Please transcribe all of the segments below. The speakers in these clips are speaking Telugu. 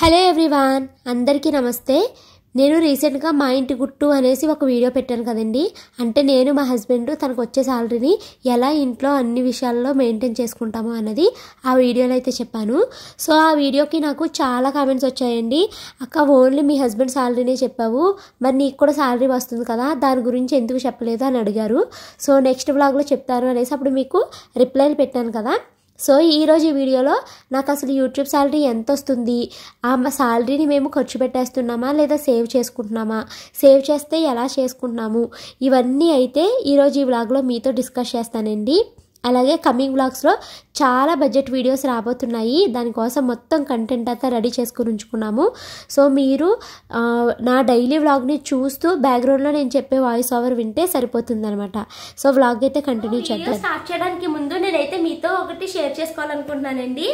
హలో ఎవ్రీవాన్ అందరికీ నమస్తే నేను రీసెంట్గా మా ఇంటి గుట్టు అనేసి ఒక వీడియో పెట్టాను కదండి అంటే నేను మా హస్బెండ్ తనకు వచ్చే శాలరీని ఎలా ఇంట్లో అన్ని విషయాల్లో మెయింటైన్ చేసుకుంటాము అన్నది ఆ వీడియోలో అయితే చెప్పాను సో ఆ వీడియోకి నాకు చాలా కామెంట్స్ వచ్చాయండి అక్క ఓన్లీ మీ హస్బెండ్ శాలరీనే చెప్పావు మరి నీకు కూడా శాలరీ వస్తుంది కదా దాని గురించి ఎందుకు చెప్పలేదు అని అడిగారు సో నెక్స్ట్ బ్లాగ్లో చెప్తారు అనేసి అప్పుడు మీకు రిప్లైలు పెట్టాను కదా సో ఈరోజు ఈ వీడియోలో నాకు అసలు యూట్యూబ్ శాలరీ ఎంత వస్తుంది ఆ శాలరీని మేము ఖర్చు పెట్టేస్తున్నామా లేదా సేవ్ చేసుకుంటున్నామా సేవ్ చేస్తే ఎలా చేసుకుంటున్నాము ఇవన్నీ అయితే ఈరోజు ఈ వ్లాగ్లో మీతో డిస్కస్ చేస్తానండి అలాగే కమింగ్ బ్లాగ్స్లో చాలా బడ్జెట్ వీడియోస్ రాబోతున్నాయి దానికోసం మొత్తం కంటెంట్ అంతా రెడీ చేసుకుని ఉంచుకున్నాము సో మీరు నా డైలీ వ్లాగ్ని చూస్తూ బ్యాక్గ్రౌండ్లో నేను చెప్పే వాయిస్ ఓవర్ వింటే సరిపోతుందనమాట సో వ్లాగ్ అయితే కంటిన్యూ చేద్దాం స్టార్ట్ చేయడానికి ముందు నేనైతే మీతో ఒకటి షేర్ చేసుకోవాలనుకుంటున్నానండి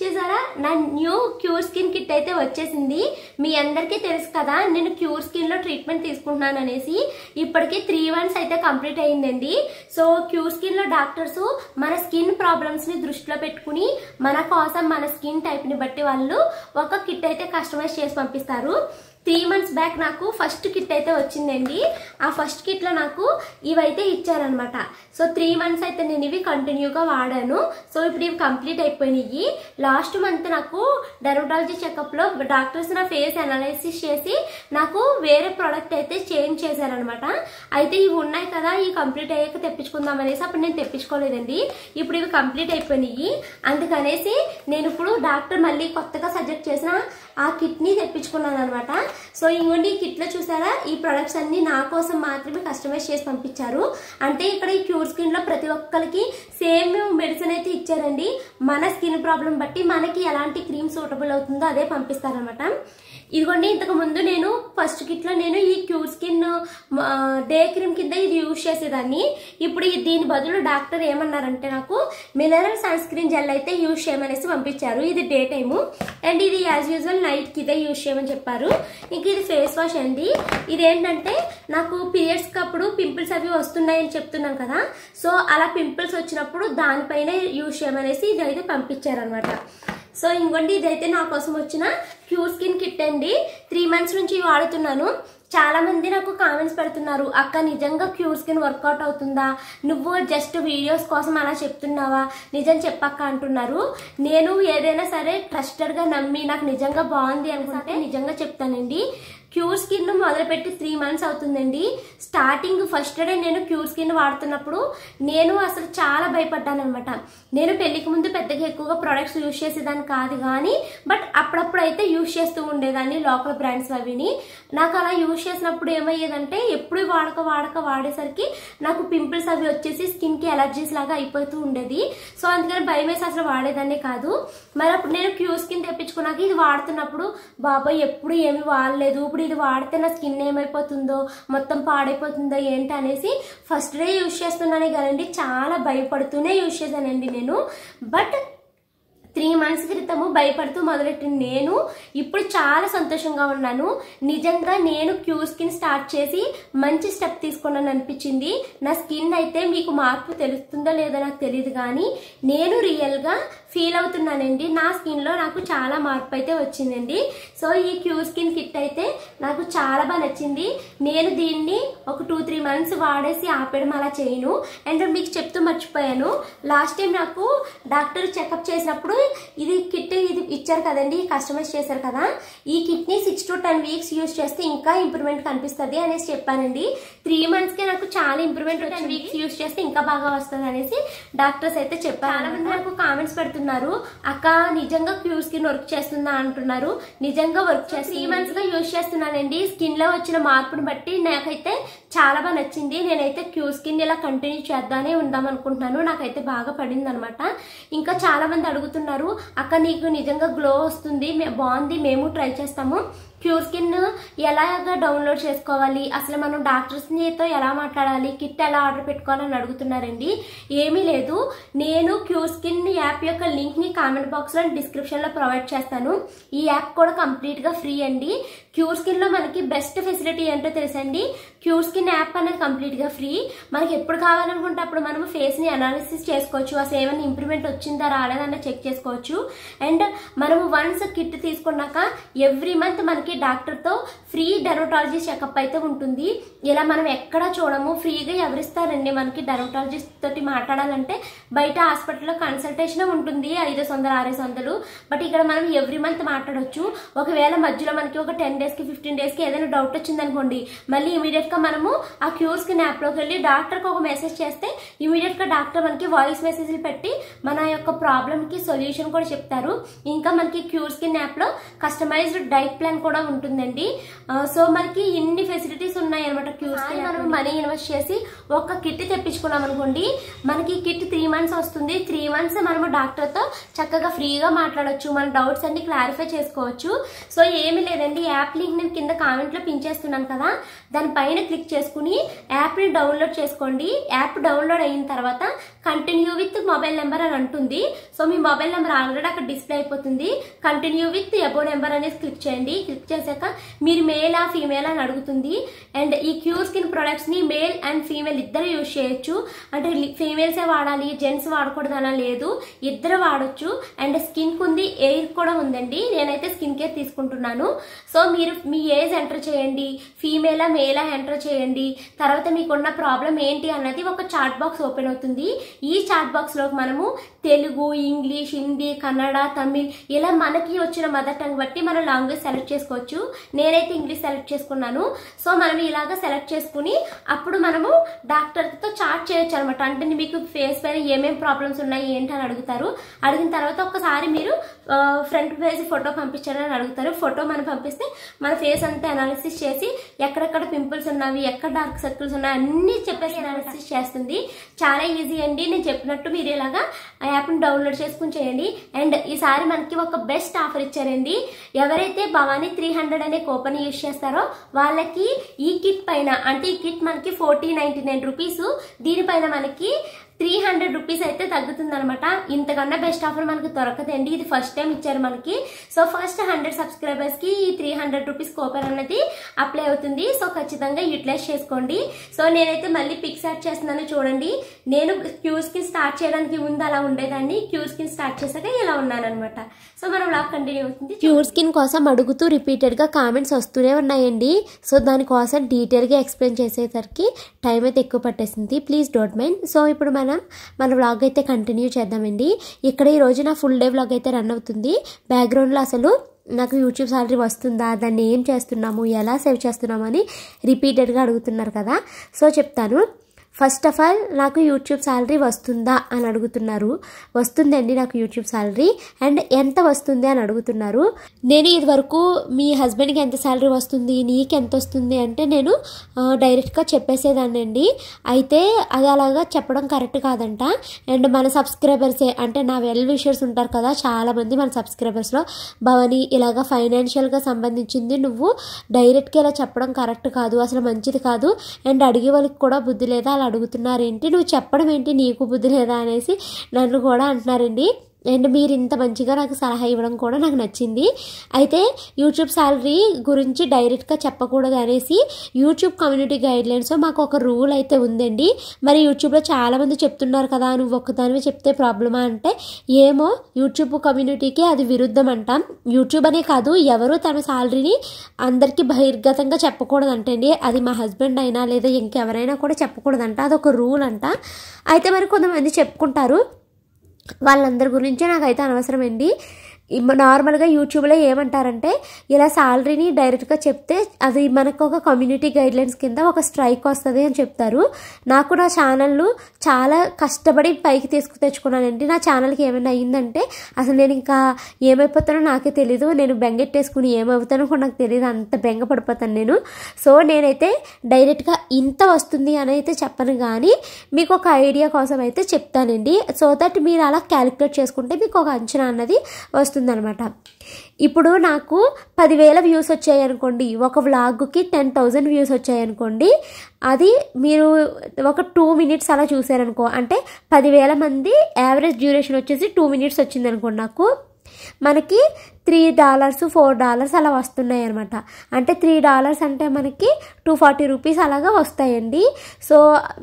చూసారా నా న్యూ క్యూర్ స్కిన్ కిట్ అయితే వచ్చేసింది మీ అందరికీ తెలుసు కదా నేను క్యూర్ స్కిన్లో ట్రీట్మెంట్ తీసుకుంటున్నాను అనేసి ఇప్పటికే త్రీ వన్స్ అయితే కంప్లీట్ అయ్యిందండి సో క్యూర్ స్కిన్లో డాక్టర్స్ మన స్కిన్ ప్రాబ్లమ్స్ని దృష్టిలో పెట్టుకుని మన కోసం మన స్కిన్ టైప్ని బట్టి వాళ్ళు ఒక కిట్ అయితే కస్టమైజ్ చేసి పంపిస్తారు త్రీ మంత్స్ బ్యాక్ నాకు ఫస్ట్ కిట్ అయితే వచ్చిందండి ఆ ఫస్ట్ కిట్లో నాకు ఇవైతే ఇచ్చారనమాట సో త్రీ మంత్స్ అయితే నేను ఇవి కంటిన్యూగా వాడాను సో ఇప్పుడు ఇవి కంప్లీట్ అయిపోయినాయి లాస్ట్ మంత్ నాకు డెర్మటాలజీ చెకప్లో డాక్టర్స్ నా ఫేస్ అనాలైసిస్ చేసి నాకు వేరే ప్రోడక్ట్ అయితే చేంజ్ చేశారనమాట అయితే ఇవి ఉన్నాయి కదా ఇవి కంప్లీట్ అయ్యాక తెప్పించుకుందాం అనేసి అప్పుడు నేను తెప్పించుకోలేదండి ఇప్పుడు ఇవి కంప్లీట్ అయిపోయినాయి అందుకనేసి నేను ఇప్పుడు డాక్టర్ మళ్ళీ కొత్తగా సజెక్ట్ చేసిన ఆ కిట్ని తెప్పించుకున్నాను అనమాట సో ఇంకోండి ఈ కిట్లో చూసారా ఈ ప్రొడక్ట్స్ అన్ని నా కోసం మాత్రమే కస్టమైజ్ చేసి పంపించారు అంటే ఇక్కడ ఈ క్యూర్ స్కిన్లో ప్రతి ఒక్కరికి సేమ్ మెడిసిన్ అయితే ఇచ్చారండి మన స్కిన్ ప్రాబ్లం బట్టి మనకి ఎలాంటి క్రీమ్ సూటబుల్ అవుతుందో అదే పంపిస్తారనమాట ఇదిగోండి ఇంతకు ముందు నేను ఫస్ట్ కిట్లో నేను ఈ క్యూర్ స్కిన్ డే క్రీమ్ కింద ఇది యూజ్ చేసేదాన్ని ఇప్పుడు దీని బదులు డాక్టర్ ఏమన్నారంటే నాకు మినరల్ సన్ స్క్రీన్ జెల్ అయితే యూజ్ చేయమనేసి పంపించారు ఇది డే టైము అండ్ ఇది యాజ్ యూజువల్ నైట్కి ఇదే యూజ్ చేయమని చెప్పారు ఇంకా ఇది ఫేస్ వాష్ అండి ఇదేంటంటే నాకు పీరియడ్స్కి అప్పుడు పింపుల్స్ అవి వస్తున్నాయని చెప్తున్నాం కదా సో అలా పింపుల్స్ వచ్చినప్పుడు దానిపైనే యూజ్ చేయమనేసి ఇది అయితే పంపించారనమాట సో ఇంకోండి ఇదైతే నా కోసం వచ్చిన ప్యూర్ స్కిన్ కిట్ అండి త్రీ మంత్స్ నుంచి వాడుతున్నాను చాలామంది నాకు కామెంట్స్ పెడుతున్నారు అక్క నిజంగా క్యూర్ స్కిన్ వర్కౌట్ అవుతుందా నువ్వు జస్ట్ వీడియోస్ కోసం అలా చెప్తున్నావా నిజం చెప్పక్క అంటున్నారు నేను ఏదైనా సరే ట్రస్టెడ్గా నమ్మి నాకు నిజంగా బాగుంది అనుకుంటే నిజంగా చెప్తానండి క్యూర్ స్కిన్ మొదలుపెట్టి త్రీ మంత్స్ అవుతుందండి స్టార్టింగ్ ఫస్ట్ డే నేను క్యూర్ స్కిన్ వాడుతున్నప్పుడు నేను అసలు చాలా భయపడ్డాను అనమాట నేను పెళ్లికి ముందు పెద్దగా ఎక్కువగా ప్రొడక్ట్స్ యూజ్ చేసేదాన్ని కాదు కానీ బట్ అప్పుడప్పుడు అయితే యూజ్ చేస్తూ ఉండేదాన్ని లోకల్ బ్రాండ్స్ అవిని నాకు అలా యూజ్ చేసినప్పుడు ఏమయ్యేదంటే ఎప్పుడు వాడక వాడక వాడేసరికి నాకు పింపుల్స్ అవి వచ్చేసి స్కిన్కి ఎలర్జీస్ లాగా అయిపోతూ ఉండేది సో అందుకని భయం వేసి అసలు వాడేదాన్ని కాదు మరి అప్పుడు నేను క్యూర్ స్కిన్ తెప్పించుకున్నాక ఇది వాడుతున్నప్పుడు బాబాయ్ ఎప్పుడు ఏమి వాడలేదు ఇప్పుడు ఇది వాడితే నా స్కిన్ ఏమైపోతుందో మొత్తం పాడైపోతుందో ఏంటి అనేసి ఫస్ట్ డే యూజ్ చేస్తున్నానే కదండి చాలా భయపడుతూనే యూజ్ చేశానండి నేను బట్ త్రీ మంత్స్ క్రితము భయపడుతూ మొదలెట్టిన నేను ఇప్పుడు చాలా సంతోషంగా ఉన్నాను నిజంగా నేను క్యూ స్కిన్ స్టార్ట్ చేసి మంచి స్టెప్ తీసుకున్నాను అనిపించింది నా స్కిన్ అయితే మీకు మార్పు తెలుస్తుందో లేదో నాకు తెలియదు కానీ నేను రియల్గా ఫీల్ అవుతున్నానండి నా స్కిన్లో నాకు చాలా మార్పు అయితే వచ్చిందండి సో ఈ క్యూ స్కిన్ కిట్ అయితే నాకు చాలా బాగా నచ్చింది నేను దీన్ని ఒక టూ త్రీ మంత్స్ వాడేసి ఆపేయడం అలా చేయను అండ్ మీకు చెప్తూ మర్చిపోయాను లాస్ట్ టైం నాకు డాక్టర్ చెకప్ చేసినప్పుడు ఇది కిట్ ఇది ఇచ్చారు కదండి కస్టమైజ్ చేశారు కదా ఈ కిట్ని six to ten weeks use చేస్తే ఇంకా ఇంప్రూవ్మెంట్ కనిపిస్తుంది అనేసి చెప్పానండి త్రీ మంత్స్కే నాకు చాలా ఇంప్రూవ్మెంట్ టెన్ వీక్స్ యూజ్ చేస్తే ఇంకా బాగా వస్తుంది అనేసి డాక్టర్స్ అయితే చెప్పారు నాకు కామెంట్స్ పెడుతుంది అంటున్నారు అక్క నిజంగా ప్యూర్ స్కిన్ వర్క్ చేస్తుందా అంటున్నారు నిజంగా వర్క్ చేసి త్రీ మంత్స్ గా యూజ్ చేస్తున్నానండి స్కిన్ లో వచ్చిన మార్పును బట్టి నాకైతే చాలా బాగా నచ్చింది నేనైతే క్యూర్ స్కిన్ ఇలా కంటిన్యూ చేద్దానే ఉందాం అనుకుంటున్నాను నాకైతే బాగా పడింది అనమాట ఇంకా చాలా మంది అడుగుతున్నారు అక్క నీకు నిజంగా గ్లో వస్తుంది బాగుంది మేము ట్రై చేస్తాము ప్యూర్ స్కిన్ ఎలాగా డౌన్లోడ్ చేసుకోవాలి అసలు మనం డాక్టర్స్నితో ఎలా మాట్లాడాలి కిట్ ఎలా ఆర్డర్ పెట్టుకోవాలని అడుగుతున్నారండి ఏమీ లేదు నేను క్యూర్ స్కిన్ యాప్ యొక్క లింక్ని కామెంట్ బాక్స్లో డిస్క్రిప్షన్లో ప్రొవైడ్ చేస్తాను ఈ యాప్ కూడా కంప్లీట్గా ఫ్రీ అండి క్యూర్ స్కిన్లో మనకి బెస్ట్ ఫెసిలిటీ ఏంటో తెలుసండి క్యూర్ స్కిన్ యాప్ అనేది కంప్లీట్గా ఫ్రీ మనకి ఎప్పుడు కావాలనుకుంటే అప్పుడు మనం ఫేస్ని అనాలిసిస్ చేసుకోవచ్చు అసలు ఏమైనా ఇంప్రూవ్మెంట్ వచ్చిందా రాలేదన్నా చెక్ చేసుకోవచ్చు అండ్ మనం వన్స్ కిట్ తీసుకున్నాక ఎవ్రీ మంత్ మనకి మనకి డాక్టర్తో ఫ్రీ డెరోటాలజీ చెకప్ అయితే ఉంటుంది ఇలా మనం ఎక్కడ చూడము ఫ్రీగా ఎవరిస్తారండి మనకి డెరోటాలజిస్ట్ తోటి మాట్లాడాలంటే బయట హాస్పిటల్లో కన్సల్టేషన్ ఉంటుంది ఐదు వందలు ఆరేసి వందలు బట్ ఇక్కడ మనం ఎవ్రీ మంత్ మాట్లాడవచ్చు ఒకవేళ మధ్యలో మనకి ఒక టెన్ డేస్కి ఫిఫ్టీన్ డేస్కి ఏదైనా డౌట్ వచ్చింది అనుకోండి మళ్ళీ ఇమీడియట్గా మనము ఆ క్యూర్స్కి లోకి వెళ్ళి డాక్టర్కి ఒక మెసేజ్ చేస్తే ఇమీడియట్గా డాక్టర్ మనకి వాయిస్ మెసేజ్లు పెట్టి మన యొక్క ప్రాబ్లమ్కి సొల్యూషన్ కూడా చెప్తారు ఇంకా మనకి క్యూర్స్కిన్ లో కస్టమైజ్డ్ డైట్ ప్లాన్ కూడా కూడా ఉంటుందండి సో మనకి ఇన్ని ఫెసిలిటీస్ ఉన్నాయన్నమాట క్యూస్కి మనం మనీ ఇన్వెస్ట్ చేసి ఒక కిట్ తెప్పించుకున్నాం అనుకోండి మనకి కిట్ త్రీ మంత్స్ వస్తుంది త్రీ మంత్స్ మనము డాక్టర్తో చక్కగా ఫ్రీగా మాట్లాడచ్చు మన డౌట్స్ అన్ని క్లారిఫై చేసుకోవచ్చు సో ఏమీ లేదండి యాప్ లింక్ నేను కింద కామెంట్లో పిన్ కదా దానిపైన క్లిక్ చేసుకుని యాప్ని డౌన్లోడ్ చేసుకోండి యాప్ డౌన్లోడ్ అయిన తర్వాత కంటిన్యూ విత్ మొబైల్ నెంబర్ అని అంటుంది సో మీ మొబైల్ నెంబర్ ఆల్రెడీ అక్కడ డిస్ప్లే అయిపోతుంది కంటిన్యూ విత్ ఎబో నెంబర్ అనేది క్లిక్ చేయండి క్లిక్ చేశాక మీరు మేల్ ఆ ఫీమేల్ అని అడుగుతుంది అండ్ ఈ క్యూర్ స్కిన్ ప్రొడక్ట్స్ని మేల్ అండ్ ఫీమేల్ ఇద్దరు యూజ్ చేయొచ్చు అంటే ఫీమేల్సే వాడాలి జెంట్స్ వాడకూడదు అలా లేదు ఇద్దరు వాడచ్చు అండ్ స్కిన్కి ఉంది ఎయిర్ కూడా ఉందండి నేనైతే స్కిన్ కేర్ తీసుకుంటున్నాను సో మీరు మీ ఏజ్ ఎంటర్ చేయండి ఫీమేలా మేలా ఎంటర్ చేయండి తర్వాత మీకున్న ప్రాబ్లం ఏంటి అన్నది ఒక చాట్ బాక్స్ ఓపెన్ అవుతుంది ఈ చాట్ బాక్స్లోకి మనము తెలుగు ఇంగ్లీష్ హిందీ కన్నడ తమిళ్ ఇలా మనకి వచ్చిన మదర్ టంగ్ బట్టి మనం లాంగ్వేజ్ సెలెక్ట్ చేసుకోవచ్చు నేనైతే ఇంగ్లీష్ సెలెక్ట్ చేసుకున్నాను సో మనం ఇలాగ సెలెక్ట్ చేసుకుని అప్పుడు మనము డాక్టర్తో చాట్ చేయొచ్చు అనమాట అంటే మీకు ఫేస్ పైన ఏమేం ప్రాబ్లమ్స్ ఉన్నాయి ఏంటి అని అడుగుతారు అడిగిన తర్వాత ఒకసారి మీరు ఫ్రంట్ పేజ్ ఫోటో పంపించారని అడుగుతారు ఫోటో మనం పంపిస్తే మన ఫేస్ అంతా అనాలిసిస్ చేసి ఎక్కడెక్కడ పింపుల్స్ ఉన్నవి ఎక్కడ డార్క్ సర్కిల్స్ ఉన్నాయి అన్ని చెప్పేసి అనాలిసిస్ చేస్తుంది చాలా ఈజీ అండి నేను చెప్పినట్టు మీరు ఇలాగా ఆ యాప్ను డౌన్లోడ్ చేసుకుని చేయండి అండ్ ఈసారి మనకి ఒక బెస్ట్ ఆఫర్ ఇచ్చారండి ఎవరైతే భవానీ త్రీ హండ్రెడ్ అనే కూపన్ యూజ్ చేస్తారో వాళ్ళకి ఈ కిట్ పైన అంటే ఈ కిట్ మనకి ఫోర్టీ నైన్టీ నైన్ రూపీస్ దీనిపైన మనకి త్రీ హండ్రెడ్ రూపీస్ అయితే తగ్గుతుంది అనమాట ఇంతకన్నా బెస్ట్ ఆఫర్ మనకు దొరకదండి ఇది ఫస్ట్ టైం ఇచ్చారు మనకి సో ఫస్ట్ హండ్రెడ్ సబ్స్క్రైబర్స్కి ఈ త్రీ హండ్రెడ్ రూపీస్ కూపన్ అన్నది అప్లై అవుతుంది సో ఖచ్చితంగా యూటిలైజ్ చేసుకోండి సో నేనైతే మళ్ళీ పిక్స్ యాడ్ చేస్తున్నాను చూడండి నేను స్కిన్ స్టార్ట్ చేయడానికి ముందు అలా ఉండేదాన్ని క్యూ స్కిన్ స్టార్ట్ చేశాక ఇలా ఉన్నానమాట సో మనం లాక్ కంటిన్యూ అవుతుంది క్యూర్ స్కిన్ కోసం అడుగుతూ రిపీటెడ్గా కామెంట్స్ వస్తూనే ఉన్నాయండి సో దానికోసం డీటెయిల్గా ఎక్స్ప్లెయిన్ చేసేసరికి టైం అయితే ఎక్కువ పట్టేసింది ప్లీజ్ డోంట్ మైండ్ సో ఇప్పుడు మనం మనం మన వ్లాగ్ అయితే కంటిన్యూ చేద్దామండి ఇక్కడ ఈరోజు నా ఫుల్ డే వ్లాగ్ అయితే రన్ అవుతుంది బ్యాక్గ్రౌండ్లో అసలు నాకు యూట్యూబ్ సాలరీ వస్తుందా దాన్ని ఏం చేస్తున్నాము ఎలా సేవ్ చేస్తున్నామని రిపీటెడ్గా అడుగుతున్నారు కదా సో చెప్తాను ఫస్ట్ ఆఫ్ ఆల్ నాకు యూట్యూబ్ శాలరీ వస్తుందా అని అడుగుతున్నారు వస్తుందండి నాకు యూట్యూబ్ శాలరీ అండ్ ఎంత వస్తుంది అని అడుగుతున్నారు నేను ఇదివరకు మీ హస్బెండ్కి ఎంత శాలరీ వస్తుంది నీకు ఎంత వస్తుంది అంటే నేను డైరెక్ట్గా చెప్పేసేదానండి అయితే అది అలాగా చెప్పడం కరెక్ట్ కాదంట అండ్ మన సబ్స్క్రైబర్సే అంటే నా వెల్ విషర్స్ ఉంటారు కదా చాలామంది మన సబ్స్క్రైబర్స్లో భవని ఇలాగ ఫైనాన్షియల్గా సంబంధించింది నువ్వు డైరెక్ట్గా ఇలా చెప్పడం కరెక్ట్ కాదు అసలు మంచిది కాదు అండ్ అడిగే వాళ్ళకి కూడా బుద్ధి లేదా అలా అడుగుతున్నారేంటి నువ్వు చెప్పడం ఏంటి నీకు బుద్ధి లేదా అనేసి నన్ను కూడా అంటున్నారండి అండ్ మీరు ఇంత మంచిగా నాకు సలహా ఇవ్వడం కూడా నాకు నచ్చింది అయితే యూట్యూబ్ శాలరీ గురించి డైరెక్ట్గా చెప్పకూడదు అనేసి యూట్యూబ్ కమ్యూనిటీ గైడ్లైన్స్ మాకు ఒక రూల్ అయితే ఉందండి మరి యూట్యూబ్లో చాలామంది చెప్తున్నారు కదా నువ్వు ఒక్కదానివే చెప్తే ప్రాబ్లమా అంటే ఏమో యూట్యూబ్ కమ్యూనిటీకి అది విరుద్ధం అంటాం యూట్యూబ్ అనే కాదు ఎవరు తన శాలరీని అందరికీ బహిర్గతంగా చెప్పకూడదు అంటండి అది మా హస్బెండ్ అయినా లేదా ఇంకెవరైనా కూడా చెప్పకూడదంట అదొక రూల్ అంట అయితే మరి కొంతమంది చెప్పుకుంటారు వాళ్ళందరి గురించే నాకైతే ఏంటి నార్మల్గా యూట్యూబ్లో ఏమంటారంటే ఇలా శాలరీని డైరెక్ట్గా చెప్తే అది మనకు ఒక కమ్యూనిటీ గైడ్లైన్స్ కింద ఒక స్ట్రైక్ వస్తుంది అని చెప్తారు నాకు నా ఛానల్ను చాలా కష్టపడి పైకి తీసుకు తెచ్చుకున్నానండి నా ఛానల్కి ఏమైనా అయ్యిందంటే అసలు నేను ఇంకా ఏమైపోతానో నాకే తెలీదు నేను బెంగెట్టేసుకుని ఏమవుతానో కూడా నాకు తెలియదు అంత బెంగ పడిపోతాను నేను సో నేనైతే డైరెక్ట్గా ఇంత వస్తుంది అని అయితే చెప్పను కానీ మీకు ఒక ఐడియా కోసం అయితే చెప్తానండి సో దట్ మీరు అలా క్యాలిక్యులేట్ చేసుకుంటే మీకు ఒక అంచనా అన్నది వస్తుంది వస్తుందనమాట ఇప్పుడు నాకు పదివేల వ్యూస్ వచ్చాయనుకోండి ఒక వ్లాగ్కి టెన్ థౌజండ్ వ్యూస్ వచ్చాయనుకోండి అది మీరు ఒక టూ మినిట్స్ అలా చూసారనుకో అంటే పదివేల మంది యావరేజ్ డ్యూరేషన్ వచ్చేసి టూ మినిట్స్ వచ్చిందనుకోండి నాకు మనకి త్రీ డాలర్స్ ఫోర్ డాలర్స్ అలా వస్తున్నాయి అనమాట అంటే త్రీ డాలర్స్ అంటే మనకి టూ ఫార్టీ రూపీస్ అలాగా వస్తాయండి సో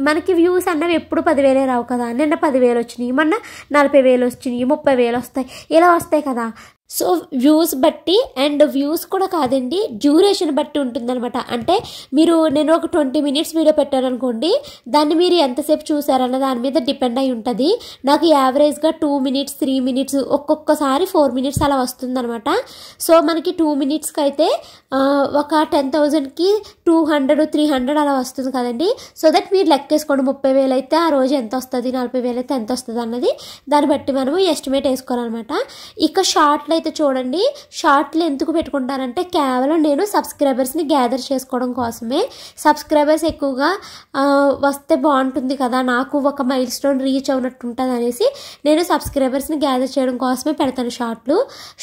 మనకి వ్యూస్ అన్నవి ఎప్పుడు పదివేలే రావు కదా నిన్న పదివేలు వచ్చినాయి మొన్న నలభై వేలు వచ్చినాయి ముప్పై వేలు వస్తాయి ఇలా వస్తాయి కదా సో వ్యూస్ బట్టి అండ్ వ్యూస్ కూడా కాదండి డ్యూరేషన్ బట్టి ఉంటుందన్నమాట అంటే మీరు నేను ఒక ట్వంటీ మినిట్స్ వీడియో పెట్టాను అనుకోండి దాన్ని మీరు ఎంతసేపు చూసారన్న దాని మీద డిపెండ్ అయి ఉంటుంది నాకు యావరేజ్గా టూ మినిట్స్ త్రీ మినిట్స్ ఒక్కొక్కసారి ఫోర్ మినిట్స్ అలా వస్తుందన్నమాట సో మనకి టూ మినిట్స్కి అయితే ఒక టెన్ థౌజండ్కి టూ హండ్రెడ్ త్రీ హండ్రెడ్ అలా వస్తుంది కదండి సో దట్ మీరు లెక్కేసుకోండి ముప్పై వేలు అయితే ఆ రోజు ఎంత వస్తుంది నలభై వేలు అయితే ఎంత వస్తుంది అన్నది దాన్ని బట్టి మనము ఎస్టిమేట్ వేసుకోవాలన్నమాట ఇక షార్ట్ అయితే చూడండి షార్ట్లు ఎందుకు పెట్టుకుంటానంటే కేవలం నేను సబ్స్క్రైబర్స్ని గ్యాదర్ చేసుకోవడం కోసమే సబ్స్క్రైబర్స్ ఎక్కువగా వస్తే బాగుంటుంది కదా నాకు ఒక మైల్ స్టోన్ రీచ్ అవునట్టు ఉంటుంది అనేసి నేను సబ్స్క్రైబర్స్ని గ్యాదర్ చేయడం కోసమే పెడతాను షార్ట్లు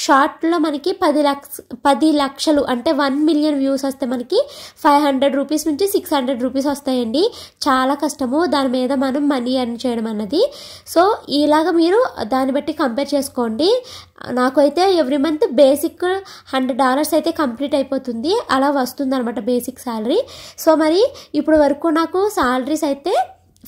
షార్ట్లో మనకి పది లక్ష పది లక్షలు అంటే వన్ మిలియన్ వ్యూస్ వస్తే మనకి ఫైవ్ హండ్రెడ్ రూపీస్ నుంచి సిక్స్ హండ్రెడ్ రూపీస్ వస్తాయండి చాలా కష్టము దాని మీద మనం మనీ ఎర్న్ చేయడం అన్నది సో ఇలాగ మీరు దాన్ని బట్టి కంపేర్ చేసుకోండి నాకైతే అయితే every month basic hundred dollars అయితే కంప్లీట్ అయిపోతుంది అలా వస్తుంది అనమాట బేసిక్ శాలరీ సో మరి ఇప్పుడు వరకు నాకు శాలరీస్ అయితే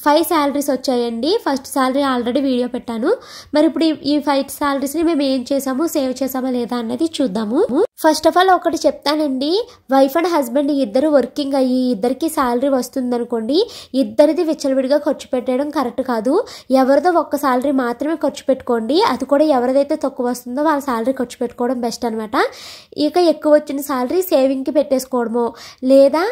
ఫైవ్ శాలరీస్ వచ్చాయండి ఫస్ట్ శాలరీ ఆల్రెడీ వీడియో పెట్టాను మరి ఇప్పుడు ఈ ఫైవ్ శాలరీస్ని మేము ఏం చేసాము సేవ్ చేసామా లేదా అన్నది చూద్దాము ఫస్ట్ ఆఫ్ ఆల్ ఒకటి చెప్తానండి వైఫ్ అండ్ హస్బెండ్ ఇద్దరు వర్కింగ్ అయ్యి ఇద్దరికి శాలరీ వస్తుందనుకోండి ఇద్దరిది విచ్చలవిడిగా ఖర్చు పెట్టడం కరెక్ట్ కాదు ఎవరిదో ఒక్క శాలరీ మాత్రమే ఖర్చు పెట్టుకోండి అది కూడా ఎవరిదైతే తక్కువ వస్తుందో వాళ్ళ శాలరీ ఖర్చు పెట్టుకోవడం బెస్ట్ అనమాట ఇక ఎక్కువ వచ్చిన శాలరీ సేవింగ్కి పెట్టేసుకోవడము లేదా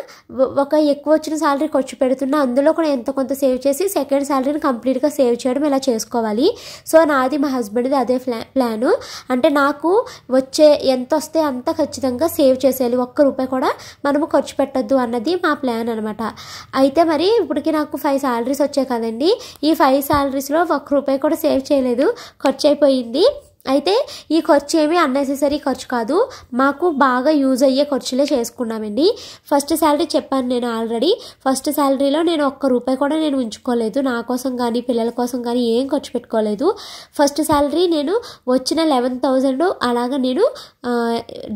ఒక ఎక్కువ వచ్చిన శాలరీ ఖర్చు పెడుతున్నా అందులో కూడా ఎంత కొంత సేవ్ చేసి సెకండ్ శాలరీని కంప్లీట్గా సేవ్ చేయడం ఇలా చేసుకోవాలి సో నాది మా హస్బెండ్ది అదే ప్లాను అంటే నాకు వచ్చే ఎంత వస్తే అంతా ఖచ్చితంగా సేవ్ చేసేయాలి ఒక్క రూపాయి కూడా మనము ఖర్చు పెట్టద్దు అన్నది మా ప్లాన్ అనమాట అయితే మరి ఇప్పటికి నాకు ఫైవ్ శాలరీస్ వచ్చాయి కదండి ఈ ఫైవ్ శాలరీస్లో ఒక్క రూపాయి కూడా సేవ్ చేయలేదు ఖర్చు అయిపోయింది అయితే ఈ ఖర్చు ఏమీ అన్నెసెసరీ ఖర్చు కాదు మాకు బాగా యూజ్ అయ్యే ఖర్చులే చేసుకున్నామండి ఫస్ట్ శాలరీ చెప్పాను నేను ఆల్రెడీ ఫస్ట్ శాలరీలో నేను ఒక్క రూపాయి కూడా నేను ఉంచుకోలేదు నా కోసం కానీ పిల్లల కోసం కానీ ఏం ఖర్చు పెట్టుకోలేదు ఫస్ట్ శాలరీ నేను వచ్చిన లెవెన్ థౌజండ్ అలాగ నేను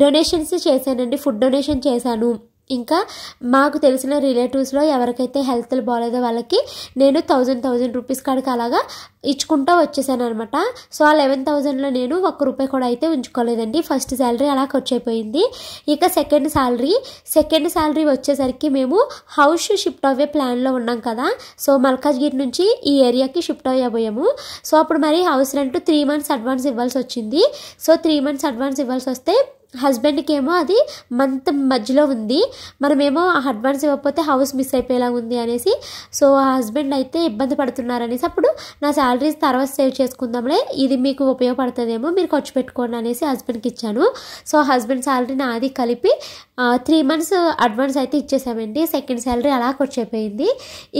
డొనేషన్స్ చేశానండి ఫుడ్ డొనేషన్ చేశాను ఇంకా మాకు తెలిసిన రిలేటివ్స్లో ఎవరికైతే హెల్త్ బాగాలేదో వాళ్ళకి నేను థౌజండ్ థౌజండ్ రూపీస్ కాడికి అలాగా ఇచ్చుకుంటూ వచ్చేసాను అనమాట సో ఆ లెవెన్ థౌజండ్లో నేను ఒక్క రూపాయి కూడా అయితే ఉంచుకోలేదండి ఫస్ట్ శాలరీ అలా ఖర్చు అయిపోయింది ఇక సెకండ్ శాలరీ సెకండ్ శాలరీ వచ్చేసరికి మేము హౌస్ షిఫ్ట్ అవ్వే ప్లాన్లో ఉన్నాం కదా సో మల్కాజ్గిరి నుంచి ఈ ఏరియాకి షిఫ్ట్ అయ్యబోయాము సో అప్పుడు మరి house rent three months advance ఇవ్వాల్సి వచ్చింది సో త్రీ మంత్స్ అడ్వాన్స్ ఇవ్వాల్సి వస్తే హస్బెండ్కి ఏమో అది మంత్ మధ్యలో ఉంది మనమేమో అడ్వాన్స్ ఇవ్వకపోతే హౌస్ మిస్ అయిపోయేలా ఉంది అనేసి సో ఆ హస్బెండ్ అయితే ఇబ్బంది పడుతున్నారు అనేసి అప్పుడు నా శాలరీస్ తర్వాత సేవ్ చేసుకుందాంలే ఇది మీకు ఉపయోగపడుతుందేమో మీరు ఖర్చు పెట్టుకోండి అనేసి హస్బెండ్కి ఇచ్చాను సో హస్బెండ్ శాలరీ నాది కలిపి త్రీ మంత్స్ అడ్వాన్స్ అయితే ఇచ్చేసామండి సెకండ్ శాలరీ అలా ఖర్చు అయిపోయింది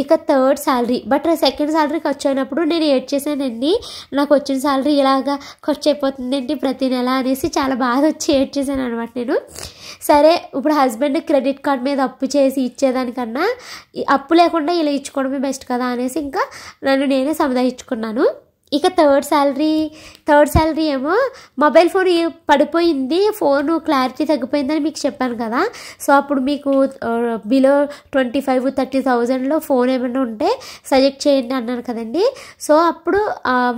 ఇక third salary but second salary ఖర్చు అయినప్పుడు నేను ఏడ్ చేశానండి నాకు వచ్చిన శాలరీ ఇలాగా ఖర్చు అయిపోతుందండి ప్రతి నెల అనేసి చాలా బాధ వచ్చి ఏడ్ చేశాను అనమాట నేను సరే ఇప్పుడు హస్బెండ్ క్రెడిట్ కార్డ్ మీద అప్పు చేసి ఇచ్చేదానికన్నా అప్పు లేకుండా ఇలా ఇచ్చుకోవడమే బెస్ట్ కదా అనేసి ఇంకా నన్ను నేనే సమదాయించుకున్నాను ఇక థర్డ్ శాలరీ థర్డ్ శాలరీ ఏమో మొబైల్ ఫోన్ పడిపోయింది ఫోన్ క్లారిటీ తగ్గిపోయిందని మీకు చెప్పాను కదా సో అప్పుడు మీకు బిలో ట్వంటీ ఫైవ్ థర్టీ థౌజండ్లో ఫోన్ ఏమైనా ఉంటే సజెస్ట్ చేయండి అన్నాను కదండి సో అప్పుడు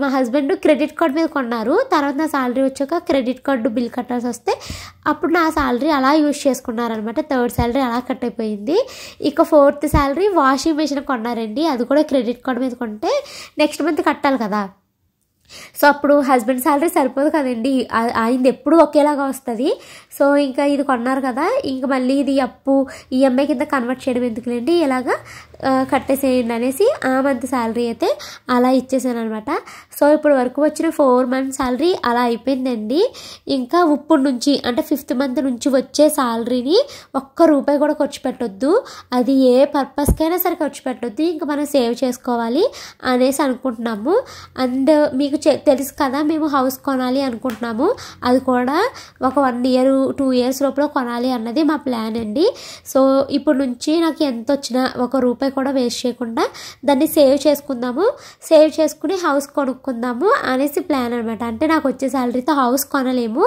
మా హస్బెండ్ క్రెడిట్ కార్డ్ మీద కొన్నారు తర్వాత నా శాలరీ వచ్చాక క్రెడిట్ కార్డు బిల్ కట్టాల్సి వస్తే అప్పుడు నా శాలరీ అలా యూజ్ చేసుకున్నారనమాట థర్డ్ శాలరీ అలా కట్ అయిపోయింది ఇక ఫోర్త్ శాలరీ వాషింగ్ మెషిన్ కొన్నారండి అది కూడా క్రెడిట్ కార్డ్ మీద కొంటే నెక్స్ట్ మంత్ కట్టాలి కదా సో అప్పుడు హస్బెండ్ శాలరీ సరిపోదు కదండి ఆయనది ఎప్పుడు ఒకేలాగా వస్తుంది సో ఇంకా ఇది కొన్నారు కదా ఇంకా మళ్ళీ ఇది అప్పు ఈఎంఐ కింద కన్వర్ట్ చేయడం ఎందుకులేండి ఇలాగా కట్టేసేయండి అనేసి ఆ మంత్ శాలరీ అయితే అలా ఇచ్చేసాను అనమాట సో ఇప్పుడు వరకు వచ్చిన ఫోర్ మంత్ శాలరీ అలా అయిపోయిందండి ఇంకా ఉప్పుడు నుంచి అంటే ఫిఫ్త్ మంత్ నుంచి వచ్చే శాలరీని ఒక్క రూపాయి కూడా ఖర్చు పెట్టొద్దు అది ఏ పర్పస్కైనా సరే ఖర్చు పెట్టొద్దు ఇంకా మనం సేవ్ చేసుకోవాలి అనేసి అనుకుంటున్నాము అండ్ మీకు మీకు తెలుసు కదా మేము హౌస్ కొనాలి అనుకుంటున్నాము అది కూడా ఒక వన్ ఇయర్ టూ ఇయర్స్ లోపల కొనాలి అన్నది మా ప్లాన్ అండి సో ఇప్పుడు నుంచి నాకు ఎంత వచ్చినా ఒక రూపాయి కూడా వేస్ట్ చేయకుండా దాన్ని సేవ్ చేసుకుందాము సేవ్ చేసుకుని హౌస్ కొనుక్కుందాము అనేసి ప్లాన్ అనమాట అంటే నాకు వచ్చే శాలరీతో హౌస్ కొనలేము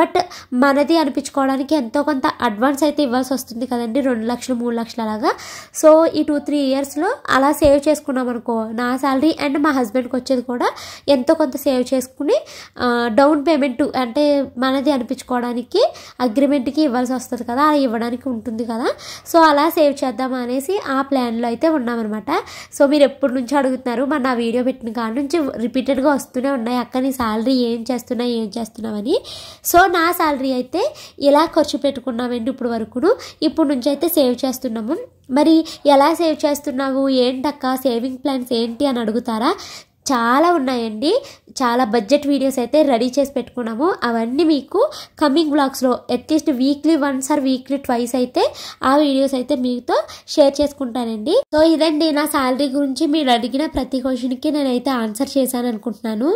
బట్ మనది అనిపించుకోవడానికి ఎంతో కొంత అడ్వాన్స్ అయితే ఇవ్వాల్సి వస్తుంది కదండి రెండు లక్షలు మూడు లక్షలు అలాగా సో ఈ టూ త్రీ ఇయర్స్లో అలా సేవ్ చేసుకున్నాం అనుకో నా శాలరీ అండ్ మా హస్బెండ్కి వచ్చేది కూడా ఎంత ఎంతో కొంత సేవ్ చేసుకుని డౌన్ పేమెంట్ అంటే మనది అనిపించుకోవడానికి అగ్రిమెంట్కి ఇవ్వాల్సి వస్తుంది కదా అలా ఇవ్వడానికి ఉంటుంది కదా సో అలా సేవ్ చేద్దాం అనేసి ఆ ప్లాన్లో అయితే ఉన్నామన్నమాట సో మీరు ఎప్పటి నుంచి అడుగుతున్నారు మన ఆ వీడియో పెట్టిన కాడ నుంచి రిపీటెడ్గా వస్తూనే ఉన్నాయి అక్కడ నీ శాలరీ ఏం చేస్తున్నా ఏం చేస్తున్నామని సో నా శాలరీ అయితే ఎలా ఖర్చు పెట్టుకున్నామండి ఇప్పుడు వరకును ఇప్పుడు నుంచి అయితే సేవ్ చేస్తున్నాము మరి ఎలా సేవ్ చేస్తున్నావు ఏంటక్క సేవింగ్ ప్లాన్స్ ఏంటి అని అడుగుతారా చాలా ఉన్నాయండి చాలా బడ్జెట్ వీడియోస్ అయితే రెడీ చేసి పెట్టుకున్నాము అవన్నీ మీకు కమింగ్ బ్లాగ్స్లో at least weekly once or weekly twice అయితే ఆ వీడియోస్ అయితే మీతో షేర్ చేసుకుంటానండి సో ఇదండి నా శాలరీ గురించి మీరు అడిగిన ప్రతి క్వశ్చన్కి నేనైతే ఆన్సర్ చేశాను అనుకుంటున్నాను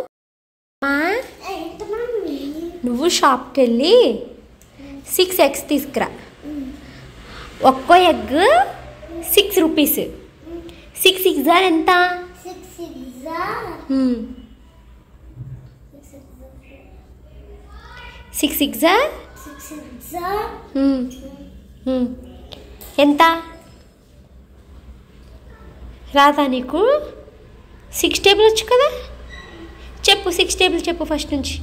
నువ్వు షాప్కి వెళ్ళి సిక్స్ ఎగ్స్ తీసుకురా ఒక్కో egg six rupees six six ఎంత సిక్స్ సిక్సా ఎంత రాదా నీకు సిక్స్ టేబుల్ వచ్చు కదా చెప్పు సిక్స్ టేబుల్ చెప్పు ఫస్ట్ నుంచి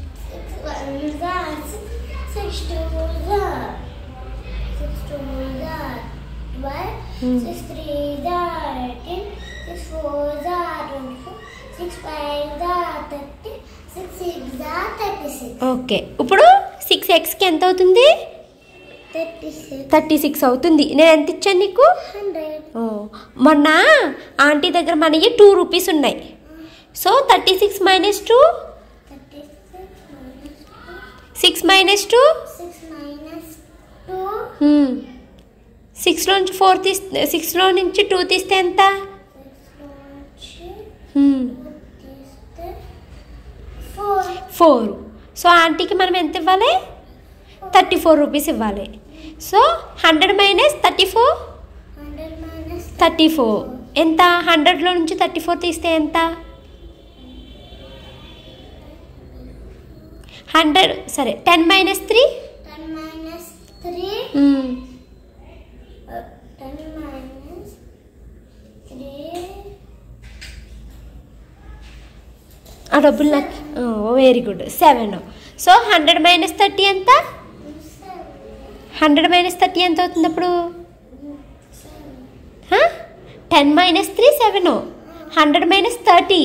ఓకే ఇప్పుడు సిక్స్ ఎక్స్కి ఎంత అవుతుంది థర్టీ సిక్స్ అవుతుంది నేను ఎంత ఇచ్చాను నీకు ఓ, మొన్న ఆంటీ దగ్గర మనకి టూ రూపీస్ ఉన్నాయి so thirty six minus two six minus two six సిక్స్లో నుంచి ఫోర్ తీస్ సిక్స్లో నుంచి టూ తీస్తే ఎంత సో ఆంటీకి మనం ఎంత ఇవ్వాలి థర్టీ ఫోర్ రూపీస్ ఇవ్వాలి so hundred minus thirty four thirty four ఎంత హండ్రెడ్లో నుంచి థర్టీ ఫోర్ తీస్తే ఎంత హండ్రెడ్ సరే టెన్ మైనస్ త్రీ ఆ డబ్బులు నాకు very good seven so hundred minus thirty ఎంత హండ్రెడ్ మైనస్ థర్టీ ఎంత అవుతుంది అప్పుడు ten minus three seven hundred minus thirty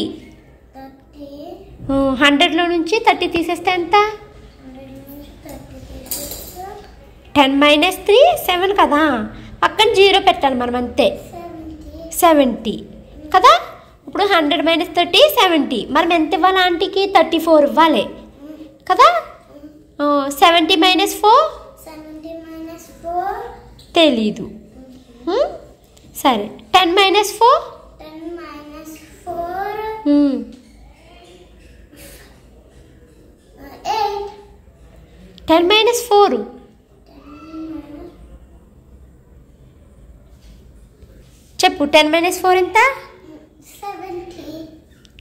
హండ్రెడ్లో నుంచి థర్టీ తీసేస్తే ఎంత టెన్ మైనస్ త్రీ సెవెన్ కదా పక్కన జీరో పెట్టాలి మనం అంతే సెవెంటీ కదా ఇప్పుడు హండ్రెడ్ మైనస్ థర్టీ సెవెంటీ మనం ఎంత ఇవ్వాలి ఆంటీకి థర్టీ ఫోర్ ఇవ్వాలి కదా సెవెంటీ మైనస్ ఫోర్ తెలీదు సరే ten minus four ten minus four చెప్పు టెన్ మైనస్ ఫోర్ ఎంత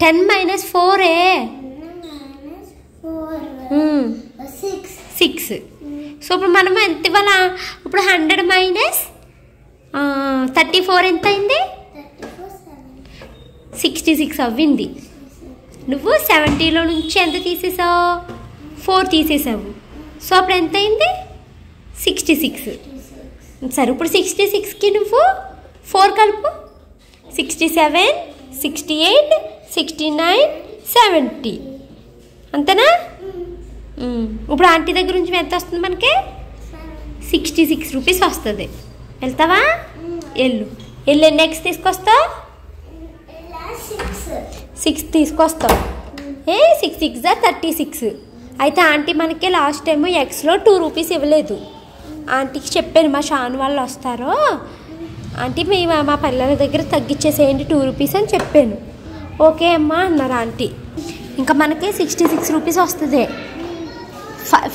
టెన్ మైనస్ ఫోరే సిక్స్ సో ఇప్పుడు మనం ఎంత ఇవాళ ఇప్పుడు హండ్రెడ్ మైనస్ థర్టీ ఫోర్ ఎంత అయింది సిక్స్టీ సిక్స్ అవ్వింది నువ్వు సెవెంటీలో నుంచి ఎంత తీసేసావు ఫోర్ తీసేసావు సో అప్పుడు ఎంత అయింది సిక్స్టీ సిక్స్ సరే ఇప్పుడు సిక్స్టీ సిక్స్కి నువ్వు ఫోర్ కలుపు sixty seven sixty eight sixty nine seventy అంతేనా ఇప్పుడు ఆంటీ దగ్గర నుంచి ఎంత వస్తుంది మనకి సిక్స్టీ సిక్స్ రూపీస్ వస్తుంది వెళ్తావా ఎల్లు ఎల్లు ఎన్ని ఎక్స్ తీసుకొస్తావు సిక్స్ తీసుకొస్తావు ఏ సిక్స్ సిక్స్ థర్టీ సిక్స్ అయితే ఆంటీ మనకి లాస్ట్ టైం ఎక్స్లో టూ రూపీస్ ఇవ్వలేదు ఆంటీకి చెప్పాను మా షాన్ వాళ్ళు వస్తారో ఆంటీ మేము మా పల్లెల దగ్గర తగ్గించేసేయండి టూ రూపీస్ అని చెప్పాను ఓకే అమ్మా అన్నారు ఆంటీ ఇంకా మనకి సిక్స్టీ సిక్స్ రూపీస్ వస్తుంది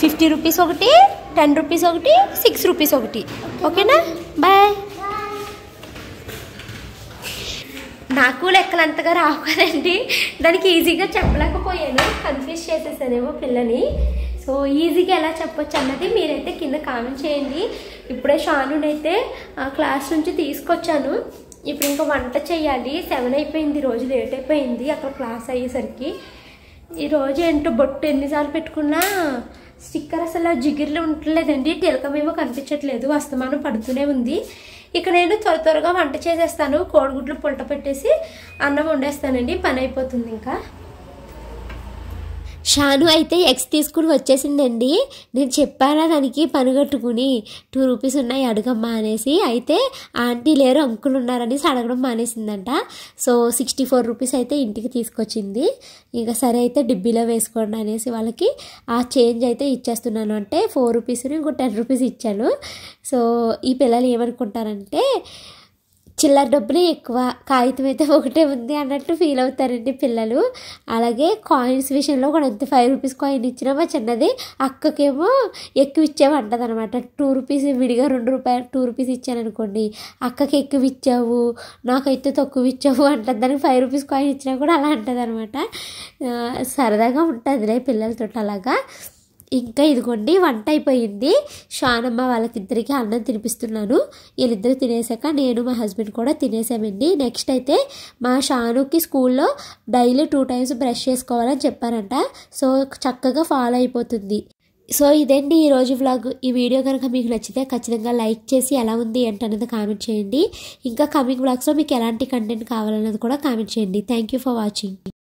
ఫిఫ్టీ రూపీస్ ఒకటి టెన్ రూపీస్ ఒకటి సిక్స్ రూపీస్ ఒకటి ఓకేనా బాయ్ నాకు లెక్కలు అంతగా రావు కదండి దానికి ఈజీగా చెప్పలేకపోయాను కన్ఫ్యూజ్ చేసేసానేమో పిల్లని సో ఈజీగా ఎలా చెప్పొచ్చు అన్నది మీరైతే కింద కామెంట్ చేయండి ఇప్పుడే షానునైతే క్లాస్ నుంచి తీసుకొచ్చాను ఇప్పుడు ఇంకా వంట చేయాలి సెవెన్ అయిపోయింది రోజు లేట్ అయిపోయింది అక్కడ క్లాస్ అయ్యేసరికి ఈరోజు ఏంటో బొట్టు ఎన్నిసార్లు పెట్టుకున్నా స్టిక్కర్ అసలు జిగిర్లు ఉండలేదండి తిలకమేమో కనిపించట్లేదు అస్తమానం పడుతూనే ఉంది ఇక నేను త్వర త్వరగా వంట చేసేస్తాను కోడిగుడ్లు పుల్ట పెట్టేసి అన్నం వండేస్తానండి పని అయిపోతుంది ఇంకా షాను అయితే ఎక్స్ తీసుకుని వచ్చేసిందండి నేను చెప్పానా దానికి పనిగట్టుకుని టూ రూపీస్ ఉన్నాయి అడగమ్మా అనేసి అయితే ఆంటీ లేరు అంకులు ఉన్నారనేసి అడగడం మానేసిందంట సో సిక్స్టీ ఫోర్ రూపీస్ అయితే ఇంటికి తీసుకొచ్చింది ఇంకా సరే అయితే డిబ్బీలో వేసుకోండి అనేసి వాళ్ళకి ఆ చేంజ్ అయితే ఇచ్చేస్తున్నాను అంటే ఫోర్ రూపీస్ని ఇంకో టెన్ రూపీస్ ఇచ్చాను సో ఈ పిల్లలు ఏమనుకుంటారంటే చిల్లర డబ్బులే ఎక్కువ కాగితం అయితే ఒకటే ఉంది అన్నట్టు ఫీల్ అవుతారండి పిల్లలు అలాగే కాయిన్స్ విషయంలో కూడా ఎంత ఫైవ్ రూపీస్ కాయిన్ ఇచ్చినా మా చిన్నది అక్కకేమో ఎక్కువ ఇచ్చామంటది అనమాట టూ రూపీస్ విడిగా రెండు రూపాయలు టూ రూపీస్ ఇచ్చాను అనుకోండి అక్కకి ఎక్కువ ఇచ్చావు నాకైతే తక్కువ ఇచ్చావు అంటది దానికి ఫైవ్ రూపీస్ కాయిన్ ఇచ్చినా కూడా అలా అంటది అనమాట సరదాగా ఉంటుందిలే పిల్లలతో అలాగా ఇంకా ఇదిగోండి వంట అయిపోయింది షానమ్మ వాళ్ళకిద్దరికి అన్నం తినిపిస్తున్నాను వీళ్ళిద్దరు తినేసాక నేను మా హస్బెండ్ కూడా తినేసామండి నెక్స్ట్ అయితే మా షానుకి స్కూల్లో డైలీ టూ టైమ్స్ బ్రష్ చేసుకోవాలని చెప్పారంట సో చక్కగా ఫాలో అయిపోతుంది సో ఇదండి ఈరోజు వ్లాగ్ ఈ వీడియో కనుక మీకు నచ్చితే ఖచ్చితంగా లైక్ చేసి ఎలా ఉంది ఏంటన్నది కామెంట్ చేయండి ఇంకా కమింగ్ వ్లాగ్స్లో మీకు ఎలాంటి కంటెంట్ కావాలన్నది కూడా కామెంట్ చేయండి థ్యాంక్ ఫర్ వాచింగ్